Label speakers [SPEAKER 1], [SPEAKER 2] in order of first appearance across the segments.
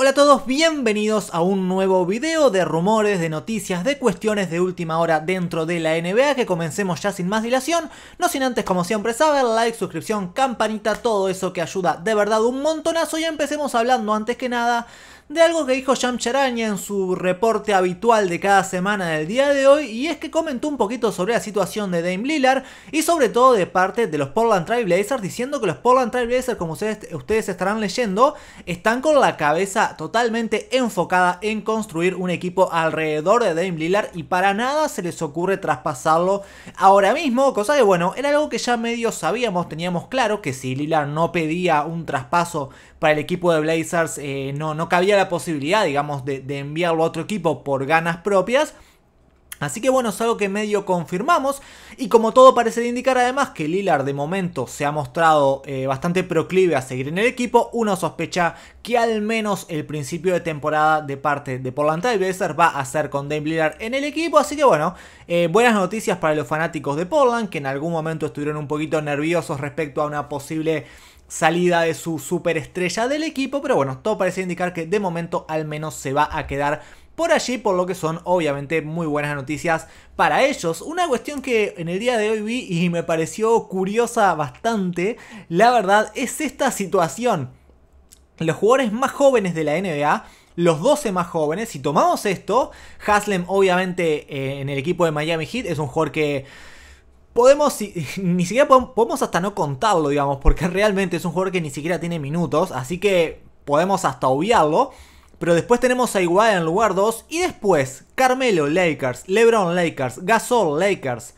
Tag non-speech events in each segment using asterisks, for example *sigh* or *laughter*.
[SPEAKER 1] Hola a todos, bienvenidos a un nuevo video de rumores, de noticias, de cuestiones de última hora dentro de la NBA que comencemos ya sin más dilación, no sin antes como siempre saber, like, suscripción, campanita, todo eso que ayuda de verdad un montonazo y empecemos hablando antes que nada de algo que dijo Jam en su reporte habitual de cada semana del día de hoy y es que comentó un poquito sobre la situación de Dame Lillard y sobre todo de parte de los Portland Trailblazers diciendo que los Portland Trailblazers como ustedes, ustedes estarán leyendo están con la cabeza totalmente enfocada en construir un equipo alrededor de Dame Lillard y para nada se les ocurre traspasarlo ahora mismo, cosa que bueno, era algo que ya medio sabíamos, teníamos claro que si Lillard no pedía un traspaso para el equipo de Blazers eh, no, no cabía la posibilidad, digamos, de, enviarlo a otro equipo por ganas propias. Así que bueno, es algo que medio confirmamos y como todo parece indicar además que Lillard de momento se ha mostrado eh, bastante proclive a seguir en el equipo, uno sospecha que al menos el principio de temporada de parte de Portland Blazers va a ser con Dame Lillard en el equipo, así que bueno, eh, buenas noticias para los fanáticos de Portland que en algún momento estuvieron un poquito nerviosos respecto a una posible salida de su superestrella del equipo, pero bueno, todo parece indicar que de momento al menos se va a quedar por allí, por lo que son obviamente muy buenas noticias para ellos. Una cuestión que en el día de hoy vi y me pareció curiosa bastante, la verdad, es esta situación. Los jugadores más jóvenes de la NBA los 12 más jóvenes. Si tomamos esto, Haslem obviamente eh, en el equipo de Miami Heat es un jugador que podemos, *laughs* ni siquiera podemos, hasta no contarlo, digamos, porque realmente es un jugador que ni siquiera tiene minutos, así que podemos hasta obviarlo. Pero después tenemos a Igual en lugar 2 y después Carmelo Lakers, LeBron Lakers, Gasol Lakers,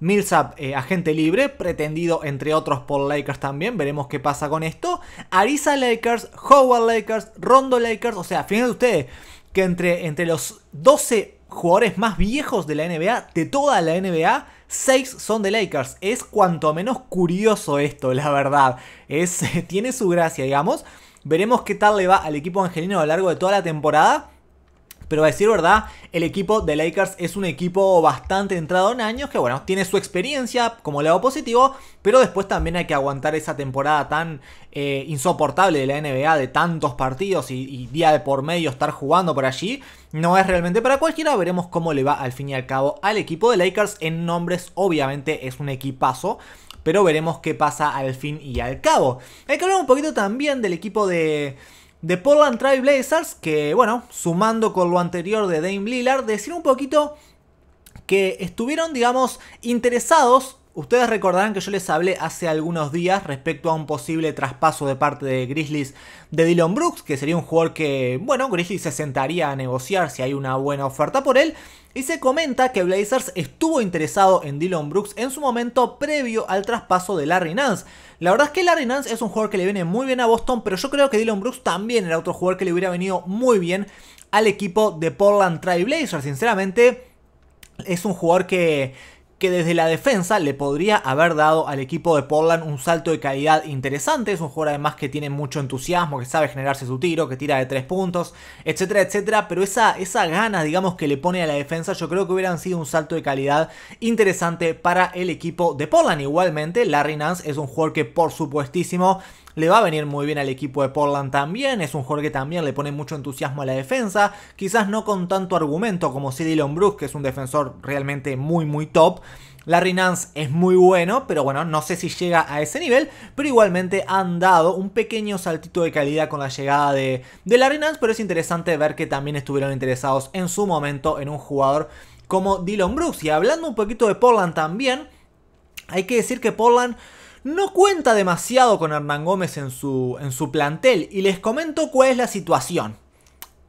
[SPEAKER 1] Millsap eh, agente libre, pretendido entre otros por Lakers también, veremos qué pasa con esto. Arisa Lakers, Howard Lakers, Rondo Lakers, o sea, fíjense ustedes que entre, entre los 12 jugadores más viejos de la NBA, de toda la NBA, 6 son de Lakers. Es cuanto menos curioso esto, la verdad. Es, *laughs* tiene su gracia, digamos. Veremos qué tal le va al equipo angelino a lo largo de toda la temporada. Pero a decir verdad, el equipo de Lakers es un equipo bastante entrado en años que bueno, tiene su experiencia como lado positivo, pero después también hay que aguantar esa temporada tan eh, insoportable de la NBA, de tantos partidos y, y día de por medio estar jugando por allí. No es realmente para cualquiera, veremos cómo le va al fin y al cabo al equipo de Lakers. En nombres obviamente es un equipazo, pero veremos qué pasa al fin y al cabo. Hay que hablar un poquito también del equipo de de Portland Trail Blazers, que bueno, sumando con lo anterior de Dame Lillard, decir un poquito que estuvieron, digamos, interesados Ustedes recordarán que yo les hablé hace algunos días respecto a un posible traspaso de parte de Grizzlies de Dylan Brooks, que sería un jugador que, bueno, Grizzlies se sentaría a negociar si hay una buena oferta por él. Y se comenta que Blazers estuvo interesado en Dylan Brooks en su momento previo al traspaso de Larry Nance. La verdad es que Larry Nance es un jugador que le viene muy bien a Boston, pero yo creo que Dylan Brooks también era otro jugador que le hubiera venido muy bien al equipo de Portland Trail Blazers. Sinceramente, es un jugador que que desde la defensa le podría haber dado al equipo de Portland un salto de calidad interesante. Es un jugador además que tiene mucho entusiasmo, que sabe generarse su tiro, que tira de tres puntos, etcétera, etcétera. Pero esa, esa ganas, digamos, que le pone a la defensa, yo creo que hubieran sido un salto de calidad interesante para el equipo de Portland. Igualmente, Larry Nance es un jugador que por supuestísimo le va a venir muy bien al equipo de Portland también, es un jugador que también le pone mucho entusiasmo a la defensa, quizás no con tanto argumento como si Dylan Brooks, que es un defensor realmente muy muy top, Larry Nance es muy bueno, pero bueno, no sé si llega a ese nivel, pero igualmente han dado un pequeño saltito de calidad con la llegada de, de Larry Nance, pero es interesante ver que también estuvieron interesados en su momento en un jugador como Dylan Brooks. Y hablando un poquito de Portland también, hay que decir que Portland no cuenta demasiado con Hernán Gómez en su, en su plantel y les comento cuál es la situación.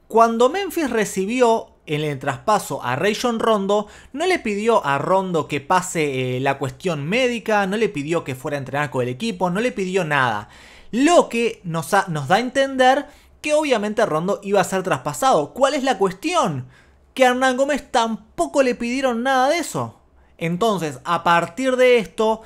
[SPEAKER 1] Cuando Memphis recibió en el traspaso a Rayon Rondo, no le pidió a Rondo que pase eh, la cuestión médica, no le pidió que fuera a entrenar con el equipo, no le pidió nada. Lo que nos, nos da a entender que obviamente Rondo iba a ser traspasado. ¿Cuál es la cuestión? Que a Hernán Gómez tampoco le pidieron nada de eso. Entonces, a partir de esto,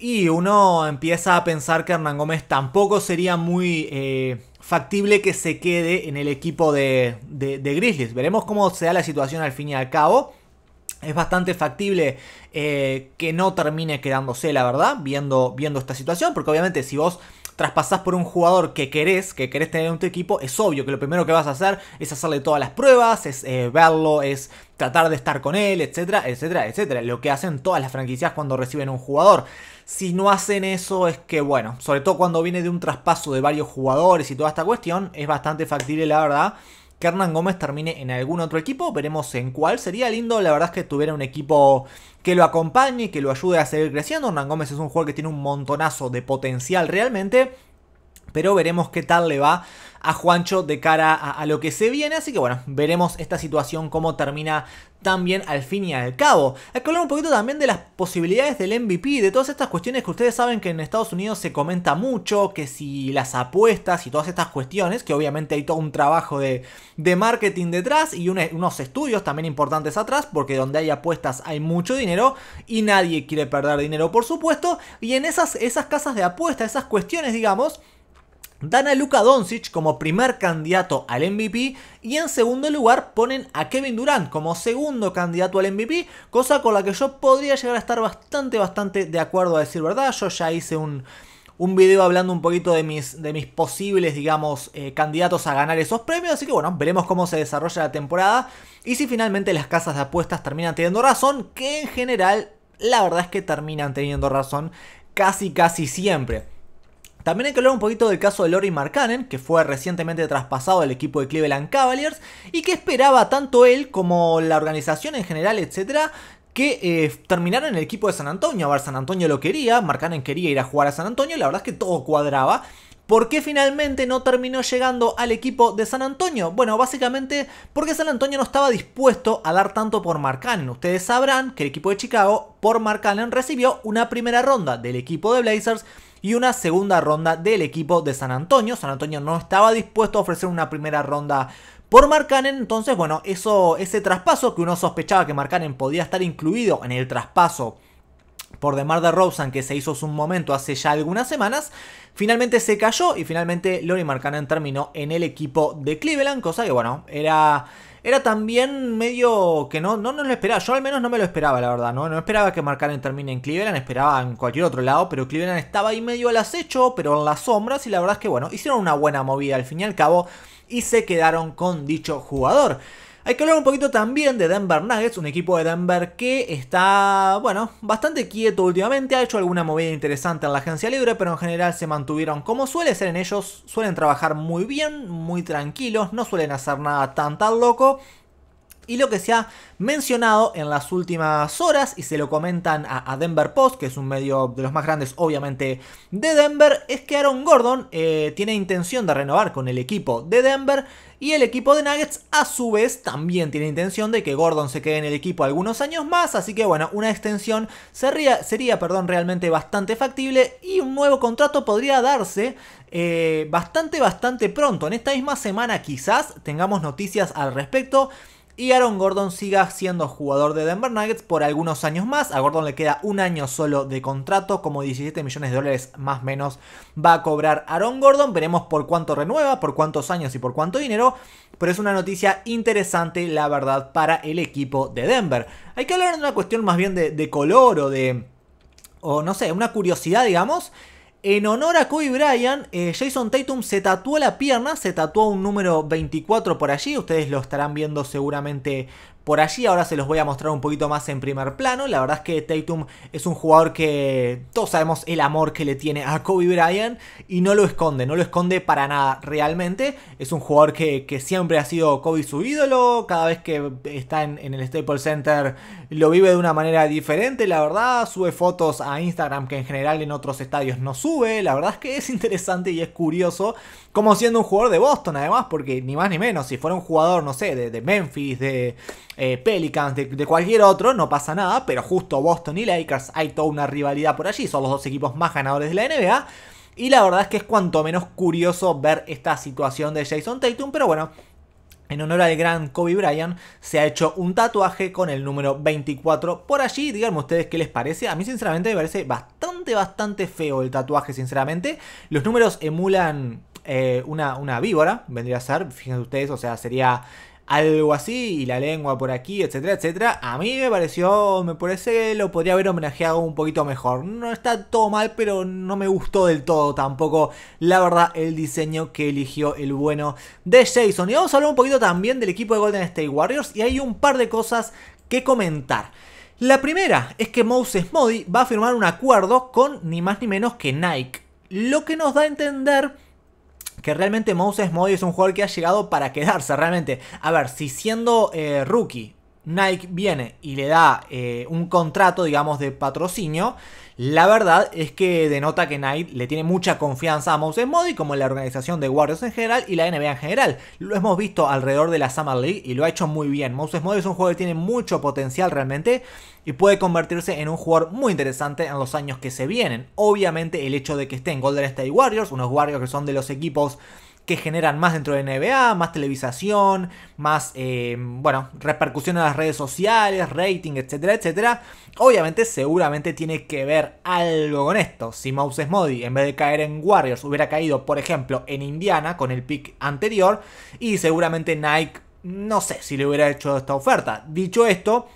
[SPEAKER 1] y uno empieza a pensar que Hernán Gómez tampoco sería muy eh, factible que se quede en el equipo de, Grizzlies. Veremos cómo se da la situación al fin y al cabo. Es bastante factible eh, que no termine quedándose, la verdad, viendo, viendo esta situación, porque obviamente si vos traspasás por un jugador que querés, que querés tener en tu equipo, es obvio que lo primero que vas a hacer es hacerle todas las pruebas, es eh, verlo, es tratar de estar con él, etcétera, etcétera, etcétera. Lo que hacen todas las franquicias cuando reciben un jugador. Si no hacen eso es que, bueno, sobre todo cuando viene de un traspaso de varios jugadores y toda esta cuestión, es bastante factible la verdad que Hernán Gómez termine en algún otro equipo, veremos en cuál. Sería lindo, la verdad es que tuviera un equipo que lo acompañe, que lo ayude a seguir creciendo. Hernán Gómez es un jugador que tiene un montonazo de potencial realmente, pero veremos qué tal le va a Juancho de cara a, lo que se viene. Así que bueno, veremos esta situación cómo termina también al fin y al cabo. Hay que hablar un poquito también de las posibilidades del MVP, de todas estas cuestiones que ustedes saben que en Estados Unidos se comenta mucho, que si las apuestas y todas estas cuestiones, que obviamente hay todo un trabajo de, marketing detrás y unos estudios también importantes atrás, porque donde hay apuestas hay mucho dinero y nadie quiere perder dinero, por supuesto, y en esas, esas casas de apuestas, esas cuestiones, digamos, dan a Luka Doncic como primer candidato al MVP y en segundo lugar ponen a Kevin Durant como segundo candidato al MVP, cosa con la que yo podría llegar a estar bastante, bastante de acuerdo a decir verdad. Yo ya hice un, un video hablando un poquito de mis, de mis posibles, digamos, eh, candidatos a ganar esos premios. Así que bueno, veremos cómo se desarrolla la temporada y si finalmente las casas de apuestas terminan teniendo razón, que en general la verdad es que terminan teniendo razón casi, casi siempre. También hay que hablar un poquito del caso de Lori Marcanen, que fue recientemente traspasado al equipo de Cleveland Cavaliers y que esperaba tanto él como la organización en general, etcétera, que eh, terminara en el equipo de San Antonio. A ver, San Antonio lo quería, Marcanen quería ir a jugar a San Antonio, la verdad es que todo cuadraba. ¿Por qué finalmente no terminó llegando al equipo de San Antonio? Bueno, básicamente porque San Antonio no estaba dispuesto a dar tanto por Marcanen. Ustedes sabrán que el equipo de Chicago por Markkanen recibió una primera ronda del equipo de Blazers y una segunda ronda del equipo de San Antonio. San Antonio no estaba dispuesto a ofrecer una primera ronda por Marcanen, entonces bueno, eso, ese traspaso que uno sospechaba que Marcanen podía estar incluido en el traspaso por Demar de Rosen que se hizo un momento hace ya algunas semanas, finalmente se cayó y finalmente Lori Marcanen terminó en el equipo de Cleveland, cosa que bueno, era era también medio que no, no nos lo esperaba. Yo al menos no me lo esperaba, la verdad, ¿no? No esperaba que marcaran termine en Cleveland, esperaba en cualquier otro lado, pero Cleveland estaba ahí medio al acecho, pero en las sombras, y la verdad es que, bueno, hicieron una buena movida al fin y al cabo y se quedaron con dicho jugador. Hay que hablar un poquito también de Denver Nuggets, un equipo de Denver que está, bueno, bastante quieto últimamente, ha hecho alguna movida interesante en la agencia libre, pero en general se mantuvieron como suele ser en ellos, suelen trabajar muy bien, muy tranquilos, no suelen hacer nada tan tan loco y lo que se ha mencionado en las últimas horas y se lo comentan a, Denver Post, que es un medio de los más grandes obviamente de Denver, es que Aaron Gordon eh, tiene intención de renovar con el equipo de Denver y el equipo de Nuggets a su vez también tiene intención de que Gordon se quede en el equipo algunos años más, así que bueno, una extensión sería, sería perdón, realmente bastante factible y un nuevo contrato podría darse eh, bastante, bastante pronto. En esta misma semana quizás tengamos noticias al respecto y Aaron Gordon siga siendo jugador de Denver Nuggets por algunos años más. A Gordon le queda un año solo de contrato, como 17 millones de dólares más o menos va a cobrar Aaron Gordon. Veremos por cuánto renueva, por cuántos años y por cuánto dinero. Pero es una noticia interesante, la verdad, para el equipo de Denver. Hay que hablar de una cuestión más bien de, color o de... o no sé, una curiosidad, digamos. En honor a Kobe Bryant, eh, Jason Tatum se tatuó la pierna, se tatuó un número 24 por allí, ustedes lo estarán viendo seguramente por allí. Ahora se los voy a mostrar un poquito más en primer plano. La verdad es que Tatum es un jugador que todos sabemos el amor que le tiene a Kobe Bryant y no lo esconde, no lo esconde para nada realmente. Es un jugador que, siempre ha sido Kobe su ídolo. Cada vez que está en, en el Staples Center lo vive de una manera diferente, la verdad. Sube fotos a Instagram que en general en otros estadios no sube. La verdad es que es interesante y es curioso como siendo un jugador de Boston, además, porque ni más ni menos, si fuera un jugador, no sé, de, Memphis, de eh, Pelicans, de, de, cualquier otro, no pasa nada, pero justo Boston y Lakers hay toda una rivalidad por allí, son los dos equipos más ganadores de la NBA. Y la verdad es que es cuanto menos curioso ver esta situación de Jason Tatum, pero bueno, en honor al gran Kobe Bryant, se ha hecho un tatuaje con el número 24 por allí. Díganme ustedes qué les parece. A mí sinceramente me parece bastante, bastante feo el tatuaje, sinceramente. Los números emulan eh, una, una víbora, vendría a ser, fíjense ustedes, o sea, sería algo así, y la lengua por aquí, etcétera, etcétera. A mí me pareció, me parece que lo podría haber homenajeado un poquito mejor. No está todo mal, pero no me gustó del todo tampoco, la verdad, el diseño que eligió el bueno de Jason. Y vamos a hablar un poquito también del equipo de Golden State Warriors, y hay un par de cosas que comentar. La primera es que Moses Modi va a firmar un acuerdo con ni más ni menos que Nike, lo que nos da a entender que realmente Moses Moody es un jugador que ha llegado para quedarse realmente. A ver, si siendo eh, rookie Nike viene y le da eh, un contrato, digamos, de patrocinio, la verdad es que denota que Knight le tiene mucha confianza a Moses como en la organización de Warriors en general y la NBA en general. Lo hemos visto alrededor de la Summer League y lo ha hecho muy bien. Moses Modi es un jugador que tiene mucho potencial realmente y puede convertirse en un jugador muy interesante en los años que se vienen. Obviamente el hecho de que esté en Golden State Warriors, unos Warriors que son de los equipos que generan más dentro de NBA, más televisación, más, eh, bueno, repercusión en las redes sociales, rating, etcétera, etcétera. Obviamente, seguramente tiene que ver algo con esto. Si Moses Modi, en vez de caer en Warriors, hubiera caído, por ejemplo, en Indiana con el pick anterior, y seguramente Nike, no sé si le hubiera hecho esta oferta. Dicho esto,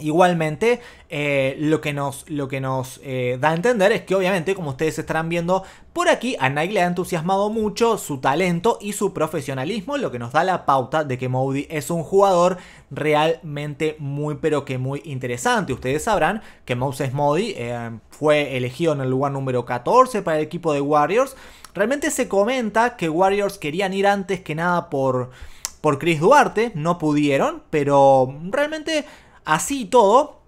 [SPEAKER 1] Igualmente, eh, lo que nos, lo que nos eh, da a entender es que obviamente, como ustedes estarán viendo por aquí, a Nike le ha entusiasmado mucho su talento y su profesionalismo, lo que nos da la pauta de que Modi es un jugador realmente muy pero que muy interesante. Ustedes sabrán que Moses Modi eh, fue elegido en el lugar número 14 para el equipo de Warriors. Realmente se comenta que Warriors querían ir antes que nada por, por Chris Duarte, no pudieron, pero realmente Así y todo,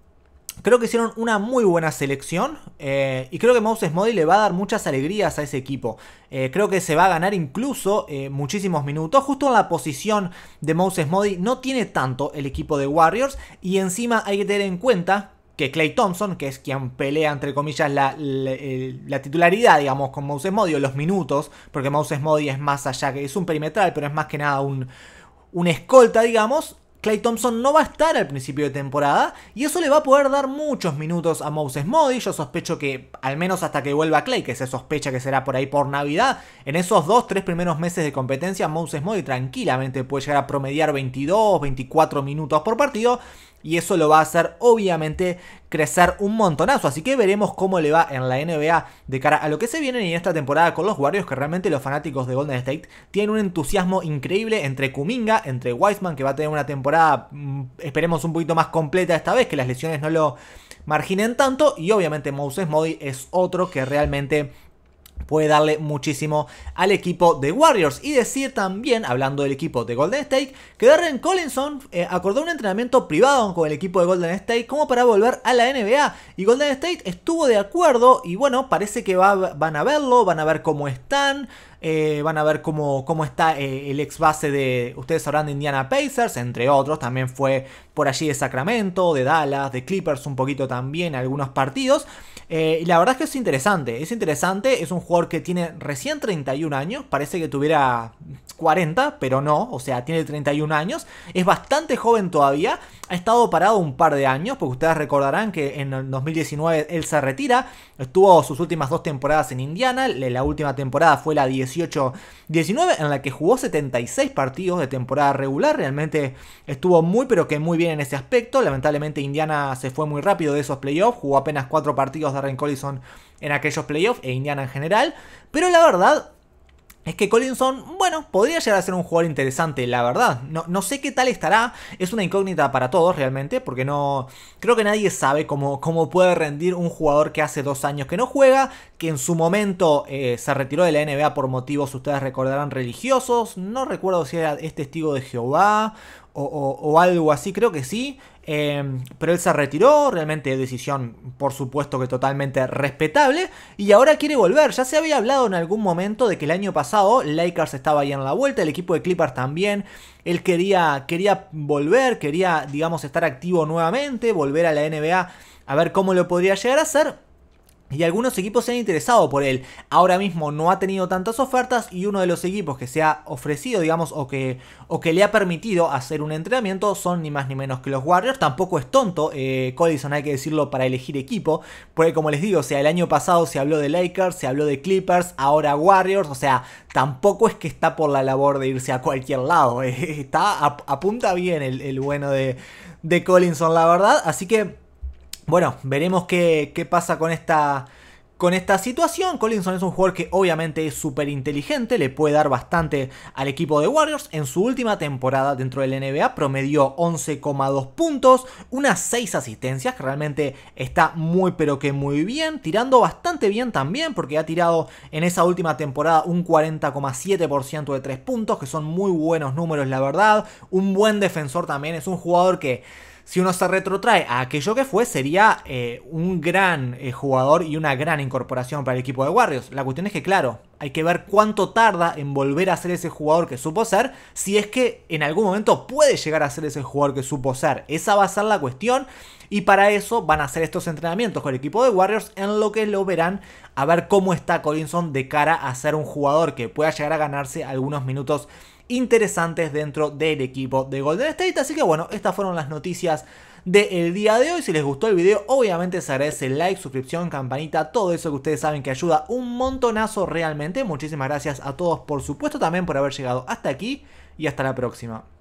[SPEAKER 1] creo que hicieron una muy buena selección eh, y creo que Moses Modi le va a dar muchas alegrías a ese equipo. Eh, creo que se va a ganar incluso eh, muchísimos minutos. Justo en la posición de Moses Modi no tiene tanto el equipo de Warriors y encima hay que tener en cuenta que Clay Thompson, que es quien pelea entre comillas la, titularidad, digamos, con Moses Modi o los minutos, porque Moses Modi es más allá que es un perimetral, pero es más que nada un escolta, digamos, Clay Thompson no va a estar al principio de temporada y eso le va a poder dar muchos minutos a Moses Modi. Yo sospecho que, al menos hasta que vuelva Clay, que se sospecha que será por ahí por Navidad, en esos dos, tres primeros meses de competencia, Moses Modi tranquilamente puede llegar a promediar 22, 24 minutos por partido. Y eso lo va a hacer obviamente crecer un montonazo. Así que veremos cómo le va en la NBA de cara a lo que se viene en esta temporada con los Warriors, que realmente los fanáticos de Golden State tienen un entusiasmo increíble entre Kuminga, entre Wiseman, que va a tener una temporada, mm, esperemos, un poquito más completa esta vez, que las lesiones no lo marginen tanto. Y obviamente Moses Modi es otro que realmente puede darle muchísimo al equipo de Warriors. Y decir también, hablando del equipo de Golden State, que Darren Collinson eh, acordó un entrenamiento privado con el equipo de Golden State como para volver a la NBA. Y Golden State estuvo de acuerdo y bueno, parece que van a verlo, van a ver cómo están. Eh, van a ver cómo, cómo está eh, el ex base de, ustedes sabrán, de Indiana Pacers, entre otros, también fue por allí de Sacramento, de Dallas, de Clippers un poquito también, algunos partidos. Eh, y la verdad es que es interesante, es interesante, es un jugador que tiene recién 31 años, parece que tuviera 40, pero no, o sea, tiene 31 años, es bastante joven todavía, ha estado parado un par de años, porque ustedes recordarán que en el 2019 él se retira, estuvo sus últimas dos temporadas en Indiana, la última temporada fue la 10 18-19, en la que jugó 76 partidos de temporada regular. Realmente estuvo muy, pero que muy bien en ese aspecto. Lamentablemente, Indiana se fue muy rápido de esos playoffs, jugó apenas 4 partidos de Darren Collison en aquellos playoffs e Indiana en general. Pero la verdad, es que Collinson, podría llegar a ser un jugador interesante, la verdad. No, no sé qué tal estará, es una incógnita para todos realmente, porque no creo que nadie sabe cómo, cómo puede rendir un jugador que hace dos años que no juega, que en su momento eh, se retiró de la NBA por motivos, ustedes recordarán, religiosos, no recuerdo si era es este testigo de Jehová o, algo así, creo que sí. Em, pero él se retiró, realmente decisión por supuesto que totalmente respetable. Y ahora quiere volver. Ya se había hablado en algún momento de que el año pasado Lakers estaba ahí en la vuelta, el equipo de Clippers también. Él quería, quería volver, quería, digamos, estar activo nuevamente, volver a la NBA a ver cómo lo podría llegar a hacer. Y algunos equipos se han interesado por él. Ahora mismo no ha tenido tantas ofertas y uno de los equipos que se ha ofrecido, digamos, o que, o que le ha permitido hacer un entrenamiento son ni más ni menos que los Warriors. Tampoco es tonto, eh, Collinson hay que decirlo para elegir equipo. Porque como les digo, o sea, el año pasado se habló de Lakers, se habló de Clippers, ahora Warriors. O sea, tampoco es que está por la labor de irse a cualquier lado. *laughs* Eh, está, apunta bien el, bueno de, de Collinson, la verdad. Así que bueno, veremos qué, qué pasa con esta, con esta situación. Collinson es un jugador que obviamente es súper inteligente, le puede dar bastante al equipo de Warriors. En su última temporada dentro del NBA promedió 11,2 puntos, unas 6 asistencias, que realmente está muy pero que muy bien, tirando bastante bien también, porque ha tirado en esa última temporada un 40,7% de 3 puntos, que son muy buenos números la verdad. Un buen defensor también, es un jugador que si uno se retrotrae a aquello que fue, sería eh, un gran eh, jugador y una gran incorporación para el equipo de Warriors. La cuestión es que, claro, hay que ver cuánto tarda en volver a ser ese jugador que supo ser, si es que en algún momento puede llegar a ser ese jugador que supo ser. Esa va a ser la cuestión. Y para eso van a hacer estos entrenamientos con el equipo de Warriors en lo que lo verán a ver cómo está Collinson de cara a ser un jugador que pueda llegar a ganarse algunos minutos interesantes dentro del equipo de Golden State. Así que bueno, estas fueron las noticias del día de hoy. Si les gustó el video, obviamente se agradece like, suscripción, campanita, todo eso que ustedes saben que ayuda un montonazo realmente. Muchísimas gracias a todos, por supuesto, también por haber llegado hasta aquí y hasta la próxima.